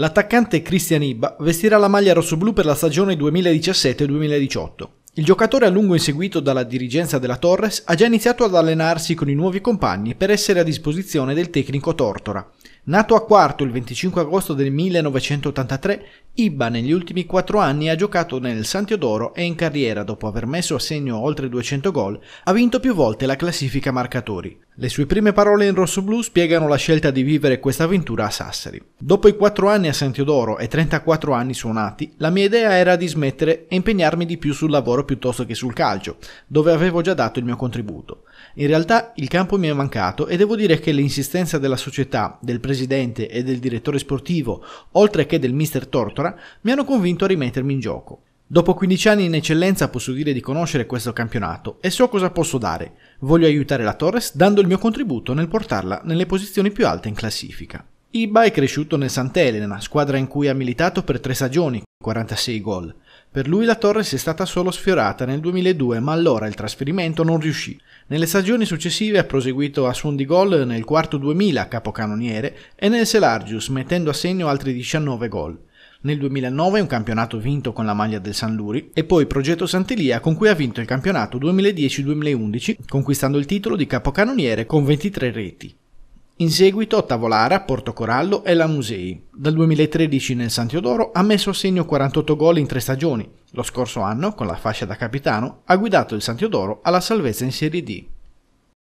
L'attaccante Christian Ibba vestirà la maglia rossoblù per la stagione 2017-2018. Il giocatore a lungo inseguito dalla dirigenza della Torres ha già iniziato ad allenarsi con i nuovi compagni per essere a disposizione del tecnico Tortora. Nato a quarto il 25 agosto del 1983, Ibba negli ultimi quattro anni ha giocato nel Santiodoro e in carriera, dopo aver messo a segno oltre 200 gol, ha vinto più volte la classifica marcatori. Le sue prime parole in rossoblu spiegano la scelta di vivere questa avventura a Sassari. Dopo i quattro anni a Santiodoro e 34 anni suonati, la mia idea era di smettere e impegnarmi di più sul lavoro piuttosto che sul calcio, dove avevo già dato il mio contributo. In realtà il campo mi è mancato e devo dire che l'insistenza della società, del presidente presidente e del direttore sportivo, oltre che del mister Tortora, mi hanno convinto a rimettermi in gioco. Dopo 15 anni in eccellenza posso dire di conoscere questo campionato e so cosa posso dare. Voglio aiutare la Torres dando il mio contributo nel portarla nelle posizioni più alte in classifica. Iba è cresciuto nel Sant'Elena, squadra in cui ha militato per tre stagioni, 46 gol. Per lui la torre si è stata solo sfiorata nel 2002, ma allora il trasferimento non riuscì. Nelle stagioni successive ha proseguito a suon di gol nel quarto 2000 capocannoniere e nel Selargius, mettendo a segno altri 19 gol. Nel 2009 un campionato vinto con la maglia del San Luri e poi Progetto Santelia con cui ha vinto il campionato 2010-2011, conquistando il titolo di capocannoniere con 23 reti. In seguito Tavolara, Portocorallo e la Musei. Dal 2013 nel San Teodoro ha messo a segno 48 gol in tre stagioni. Lo scorso anno, con la fascia da capitano, ha guidato il San Teodoro alla salvezza in Serie D.